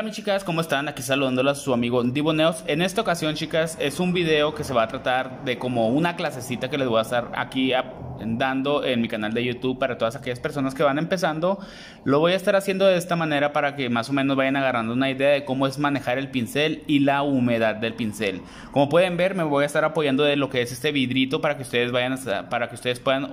Hola mis chicas, ¿cómo están? Aquí saludándolas su amigo Diboneos. En esta ocasión, chicas, es un video que se va a tratar de como una clasecita que les voy a hacer aquí a dando en mi canal de YouTube para todas aquellas personas que van empezando. Lo voy a estar haciendo de esta manera para que más o menos vayan agarrando una idea de cómo es manejar el pincel y la humedad del pincel. Como pueden ver, me voy a estar apoyando de lo que es este vidrito para que ustedes vayan para que ustedes puedan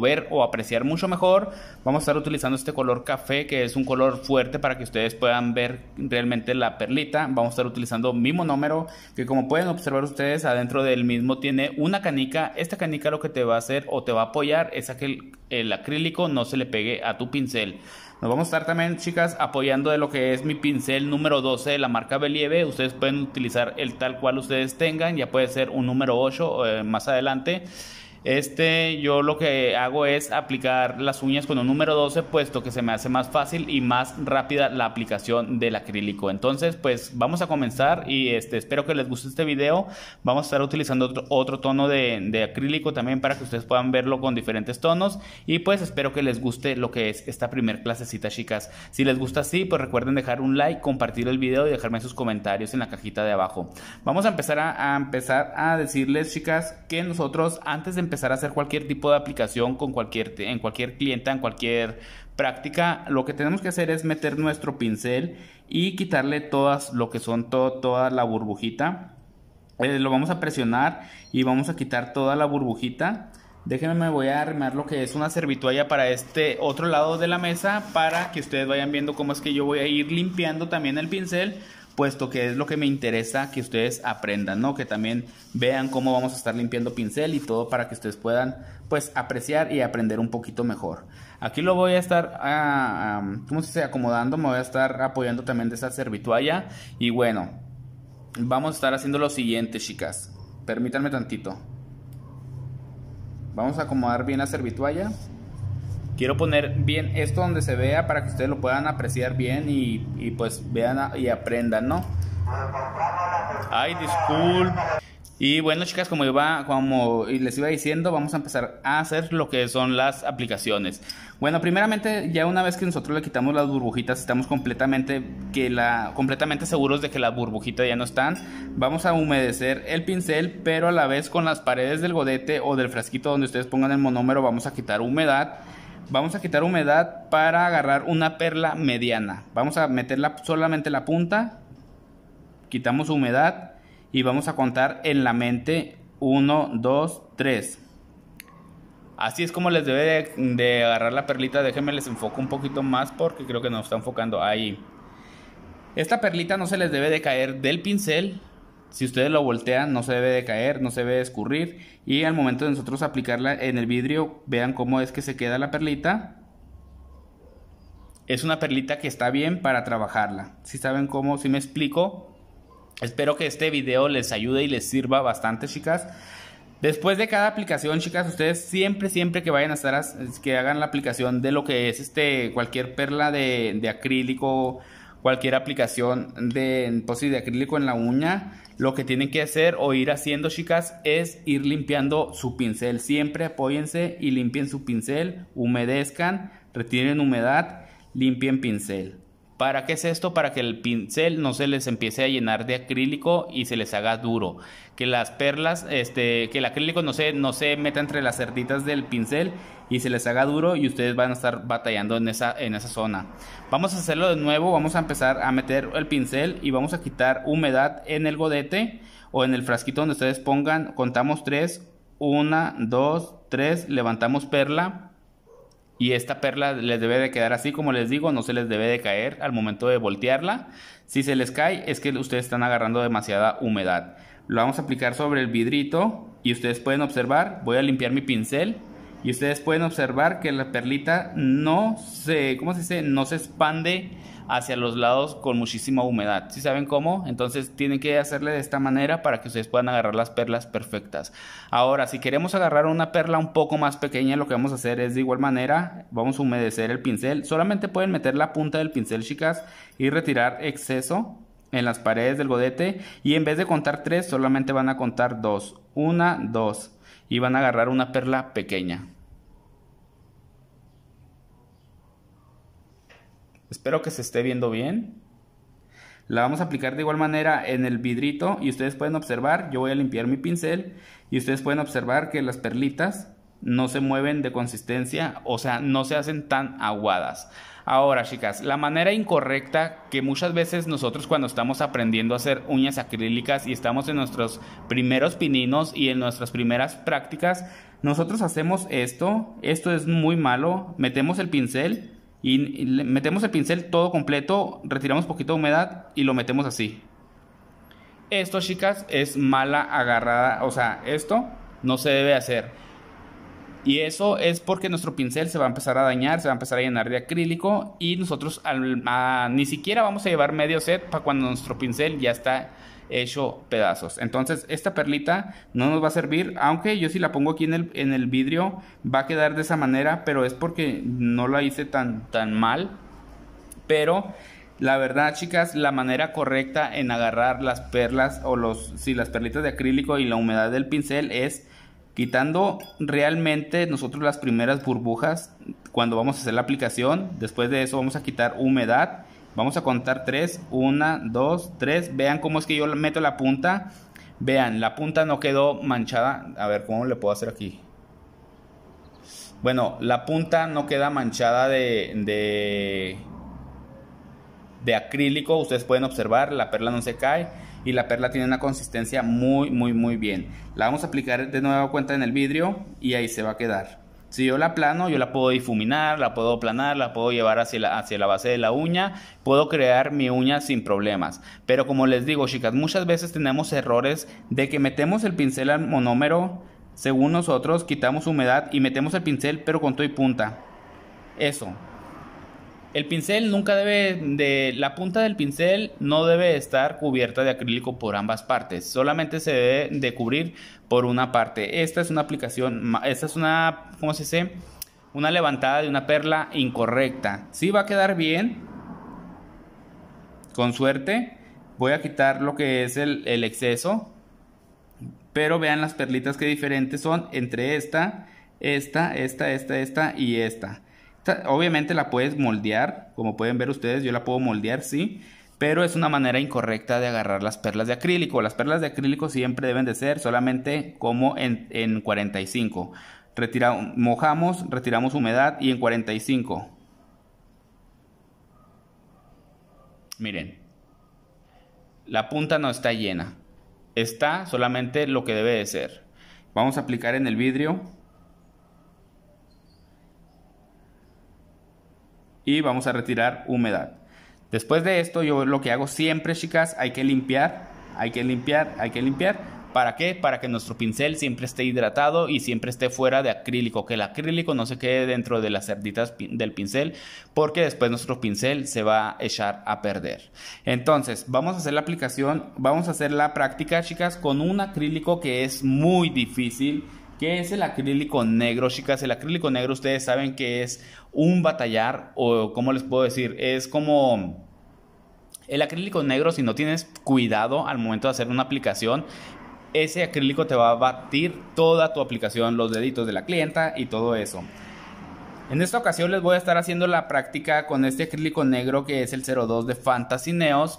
ver o apreciar mucho mejor. Vamos a estar utilizando este color café que es un color fuerte para que ustedes puedan ver realmente la perlita. Vamos a estar utilizando mi monómero que como pueden observar ustedes adentro del mismo tiene una canica. Esta canica lo que te va a hacer te va a apoyar es a que el, acrílico no se le pegue a tu pincel. Nos vamos a estar también, chicas, apoyando de lo que es mi pincel número 12 de la marca Believe. Ustedes pueden utilizar el tal cual ustedes tengan, ya puede ser un número 8 eh, más adelante. Este, yo lo que hago es aplicar las uñas con un número 12, puesto que se me hace más fácil y más rápida la aplicación del acrílico. Entonces, pues vamos a comenzar y este, espero que les guste este video. Vamos a estar utilizando otro, tono de, acrílico también para que ustedes puedan verlo con diferentes tonos. Y pues espero que les guste lo que es esta primer clasecita, chicas. Si les gusta así, pues recuerden dejar un like, compartir el video y dejarme sus comentarios en la cajita de abajo. Vamos a empezar a, empezar a decirles, chicas, que nosotros antes de empezar empezar a hacer cualquier tipo de aplicación con cualquier, en cualquier cliente en cualquier práctica, lo que tenemos que hacer es meter nuestro pincel y quitarle todas lo que son toda la burbujita. Eh, lo vamos a presionar y vamos a quitar toda la burbujita. Déjenme, me voy a armar lo que es una servitualla para este otro lado de la mesa para que ustedes vayan viendo cómo es que yo voy a ir limpiando también el pincel puesto que es lo que me interesa que ustedes aprendan, ¿no? Que también vean cómo vamos a estar limpiando pincel y todo para que ustedes puedan, pues, apreciar y aprender un poquito mejor. Aquí lo voy a estar, ah, ¿cómo se dice? Acomodando, me voy a estar apoyando también de esa servitualla y bueno, vamos a estar haciendo lo siguiente, chicas. Permítanme tantito. Vamos a acomodar bien la servitualla quiero poner bien esto donde se vea para que ustedes lo puedan apreciar bien y, pues vean y aprendan, ¿no? Ay, disculpe. Y bueno, chicas, como iba, como les iba diciendo, vamos a empezar a hacer lo que son las aplicaciones. Bueno, primeramente, ya una vez que nosotros le quitamos las burbujitas, estamos completamente que la completamente seguros de que las burbujitas ya no están. Vamos a humedecer el pincel, pero a la vez con las paredes del godete o del frasquito donde ustedes pongan el monómero, vamos a quitar humedad vamos a quitar humedad para agarrar una perla mediana. Vamos a meterla solamente la punta, quitamos humedad y vamos a contar en la mente 1, 2, 3. Así es como les debe de, agarrar la perlita. Déjenme les enfoco un poquito más porque creo que nos está enfocando ahí. Esta perlita no se les debe de caer del pincel si ustedes lo voltean, no se debe de caer, no se debe de escurrir. Y al momento de nosotros aplicarla en el vidrio, vean cómo es que se queda la perlita. Es una perlita que está bien para trabajarla. Si saben cómo, si me explico. Espero que este video les ayude y les sirva bastante, chicas. Después de cada aplicación, chicas, ustedes siempre, siempre que vayan a estar, que hagan la aplicación de lo que es este, cualquier perla de, de acrílico, cualquier aplicación pues de acrílico en la uña, lo que tienen que hacer o ir haciendo, chicas, es ir limpiando su pincel. Siempre apóyense y limpien su pincel, humedezcan, retiren humedad, limpien pincel. ¿Para qué es esto? Para que el pincel no se les empiece a llenar de acrílico y se les haga duro. Que las perlas, este, que el acrílico no se, no se meta entre las cerditas del pincel y se les haga duro y ustedes van a estar batallando en esa, en esa zona. Vamos a hacerlo de nuevo, vamos a empezar a meter el pincel y vamos a quitar humedad en el godete o en el frasquito donde ustedes pongan. Contamos 3, 1, 2, 3, levantamos perla y esta perla les debe de quedar así, como les digo, no se les debe de caer al momento de voltearla. Si se les cae es que ustedes están agarrando demasiada humedad. Lo vamos a aplicar sobre el vidrito y ustedes pueden observar, voy a limpiar mi pincel y ustedes pueden observar que la perlita no se, ¿cómo se dice? No se expande hacia los lados con muchísima humedad. ¿Sí saben cómo? Entonces tienen que hacerle de esta manera para que ustedes puedan agarrar las perlas perfectas. Ahora, si queremos agarrar una perla un poco más pequeña, lo que vamos a hacer es de igual manera, vamos a humedecer el pincel. Solamente pueden meter la punta del pincel, chicas, y retirar exceso en las paredes del godete. Y en vez de contar tres, solamente van a contar dos. Una, dos y van a agarrar una perla pequeña. Espero que se esté viendo bien. La vamos a aplicar de igual manera en el vidrito y ustedes pueden observar, yo voy a limpiar mi pincel y ustedes pueden observar que las perlitas no se mueven de consistencia, o sea, no se hacen tan aguadas. Ahora, chicas, la manera incorrecta que muchas veces nosotros cuando estamos aprendiendo a hacer uñas acrílicas y estamos en nuestros primeros pininos y en nuestras primeras prácticas, nosotros hacemos esto, esto es muy malo, metemos el pincel y metemos el pincel todo completo, retiramos poquito de humedad y lo metemos así. Esto, chicas, es mala agarrada, o sea, esto no se debe hacer. Y eso es porque nuestro pincel se va a empezar a dañar, se va a empezar a llenar de acrílico y nosotros ni siquiera vamos a llevar medio set para cuando nuestro pincel ya está hecho pedazos. Entonces esta perlita no nos va a servir, aunque yo si la pongo aquí en el, en el vidrio va a quedar de esa manera, pero es porque no la hice tan, tan mal. Pero la verdad, chicas, la manera correcta en agarrar las perlas o los si las perlitas de acrílico y la humedad del pincel es quitando realmente nosotros las primeras burbujas cuando vamos a hacer la aplicación. Después de eso vamos a quitar humedad. Vamos a contar 3, 1, 2, 3. Vean cómo es que yo meto la punta. Vean, la punta no quedó manchada. A ver, ¿cómo le puedo hacer aquí? Bueno, la punta no queda manchada de, de, de acrílico. Ustedes pueden observar, la perla no se cae y la perla tiene una consistencia muy, muy, muy bien. La vamos a aplicar de nuevo cuenta en el vidrio y ahí se va a quedar. Si yo la plano, yo la puedo difuminar, la puedo planar, la puedo llevar hacia la, hacia la base de la uña, puedo crear mi uña sin problemas. Pero como les digo, chicas, muchas veces tenemos errores de que metemos el pincel al monómero, según nosotros, quitamos humedad y metemos el pincel, pero con todo y punta. Eso, el pincel nunca debe de la punta del pincel no debe estar cubierta de acrílico por ambas partes, solamente se debe de cubrir por una parte. Esta es una aplicación, esta es una ¿cómo se dice? Una levantada de una perla incorrecta. Sí va a quedar bien. Con suerte voy a quitar lo que es el, el exceso. Pero vean las perlitas que diferentes son entre esta, esta, esta, esta, esta y esta. Obviamente la puedes moldear, como pueden ver ustedes, yo la puedo moldear, sí, pero es una manera incorrecta de agarrar las perlas de acrílico. Las perlas de acrílico siempre deben de ser solamente como en, 45. mojamos, retiramos humedad y en 45. Miren, la punta no está llena, está solamente lo que debe de ser. Vamos a aplicar en el vidrio y vamos a retirar humedad. Después de esto, yo lo que hago siempre, chicas, hay que limpiar, hay que limpiar, hay que limpiar. ¿Para qué? Para que nuestro pincel siempre esté hidratado y siempre esté fuera de acrílico, que el acrílico no se quede dentro de las cerditas del pincel, porque después nuestro pincel se va a echar a perder. Entonces, vamos a hacer la aplicación, vamos a hacer la práctica, chicas, con un acrílico que es muy difícil ¿Qué es el acrílico negro, chicas? El acrílico negro ustedes saben que es un batallar o cómo les puedo decir, es como el acrílico negro si no tienes cuidado al momento de hacer una aplicación ese acrílico te va a batir toda tu aplicación, los deditos de la clienta y todo eso. En esta ocasión les voy a estar haciendo la práctica con este acrílico negro que es el 02 de Fantasy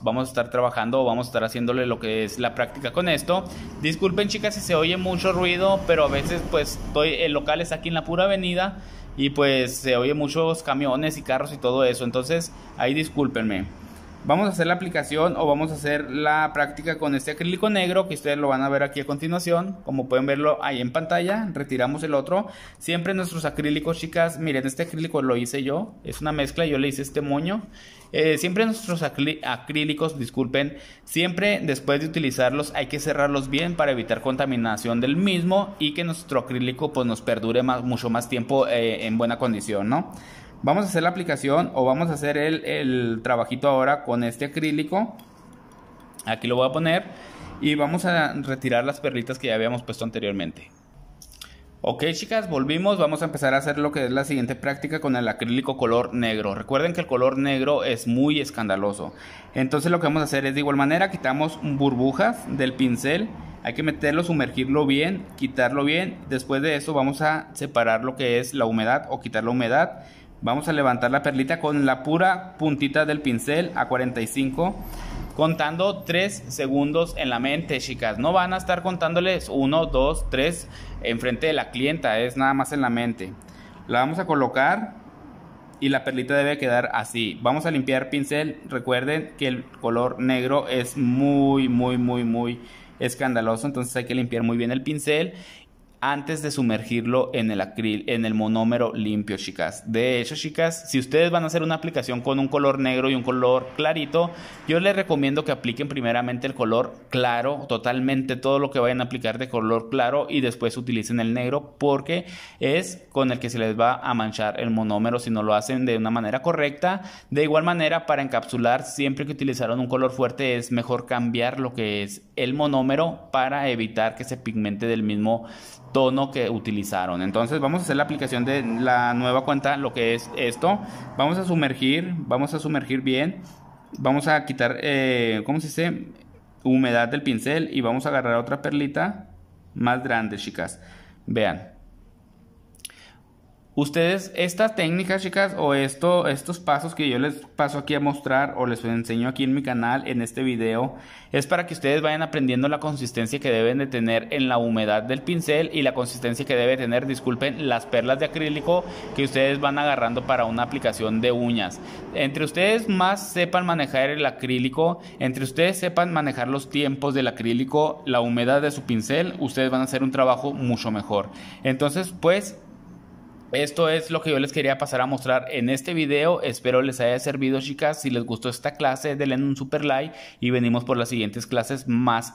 Vamos a estar trabajando, vamos a estar haciéndole lo que es la práctica con esto. Disculpen chicas si se oye mucho ruido, pero a veces pues estoy, el local está aquí en la pura avenida y pues se oye muchos camiones y carros y todo eso. Entonces ahí discúlpenme vamos a hacer la aplicación o vamos a hacer la práctica con este acrílico negro que ustedes lo van a ver aquí a continuación como pueden verlo ahí en pantalla retiramos el otro siempre nuestros acrílicos chicas miren este acrílico lo hice yo es una mezcla yo le hice este moño eh, siempre nuestros acrílicos disculpen siempre después de utilizarlos hay que cerrarlos bien para evitar contaminación del mismo y que nuestro acrílico pues nos perdure mucho más tiempo eh, en buena condición no Vamos a hacer la aplicación o vamos a hacer el, trabajito ahora con este acrílico. Aquí lo voy a poner y vamos a retirar las perlitas que ya habíamos puesto anteriormente. Ok chicas, volvimos, vamos a empezar a hacer lo que es la siguiente práctica con el acrílico color negro. Recuerden que el color negro es muy escandaloso. Entonces lo que vamos a hacer es de igual manera quitamos burbujas del pincel. Hay que meterlo, sumergirlo bien, quitarlo bien. Después de eso vamos a separar lo que es la humedad o quitar la humedad. Vamos a levantar la perlita con la pura puntita del pincel a 45 contando 3 segundos en la mente, chicas. No van a estar contándoles 1, 2, 3 enfrente de la clienta, es nada más en la mente. La vamos a colocar y la perlita debe quedar así. Vamos a limpiar pincel. Recuerden que el color negro es muy, muy, muy, muy escandaloso, entonces hay que limpiar muy bien el pincel antes de sumergirlo en el acril, en el monómero limpio, chicas. De hecho, chicas, si ustedes van a hacer una aplicación con un color negro y un color clarito, yo les recomiendo que apliquen primeramente el color claro, totalmente todo lo que vayan a aplicar de color claro y después utilicen el negro porque es con el que se les va a manchar el monómero si no lo hacen de una manera correcta. De igual manera, para encapsular, siempre que utilizaron un color fuerte es mejor cambiar lo que es el monómero para evitar que se pigmente del mismo tono que utilizaron. Entonces vamos a hacer la aplicación de la nueva cuenta, lo que es esto. Vamos a sumergir, vamos a sumergir bien. Vamos a quitar, como eh, ¿cómo se dice? Humedad del pincel y vamos a agarrar otra perlita más grande, chicas. Vean, Ustedes, estas técnicas, chicas, o esto, estos pasos que yo les paso aquí a mostrar o les enseño aquí en mi canal, en este video, es para que ustedes vayan aprendiendo la consistencia que deben de tener en la humedad del pincel y la consistencia que debe tener, disculpen, las perlas de acrílico que ustedes van agarrando para una aplicación de uñas. Entre ustedes más sepan manejar el acrílico, entre ustedes sepan manejar los tiempos del acrílico, la humedad de su pincel, ustedes van a hacer un trabajo mucho mejor. Entonces, pues, esto es lo que yo les quería pasar a mostrar en este video. Espero les haya servido, chicas. Si les gustó esta clase, denle un super like y venimos por las siguientes clases más,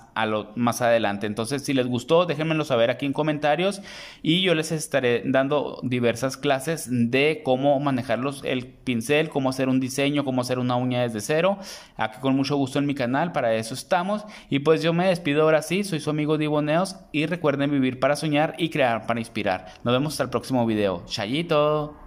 más adelante. Entonces, si les gustó, déjenmelo saber aquí en comentarios y yo les estaré dando diversas clases de cómo manejar el pincel, cómo hacer un diseño, cómo hacer una uña desde cero. Aquí con mucho gusto en mi canal, para eso estamos. Y pues yo me despido ahora sí. Soy su amigo Diboneos y recuerden vivir para soñar y crear para inspirar. Nos vemos hasta el próximo video. Chayito.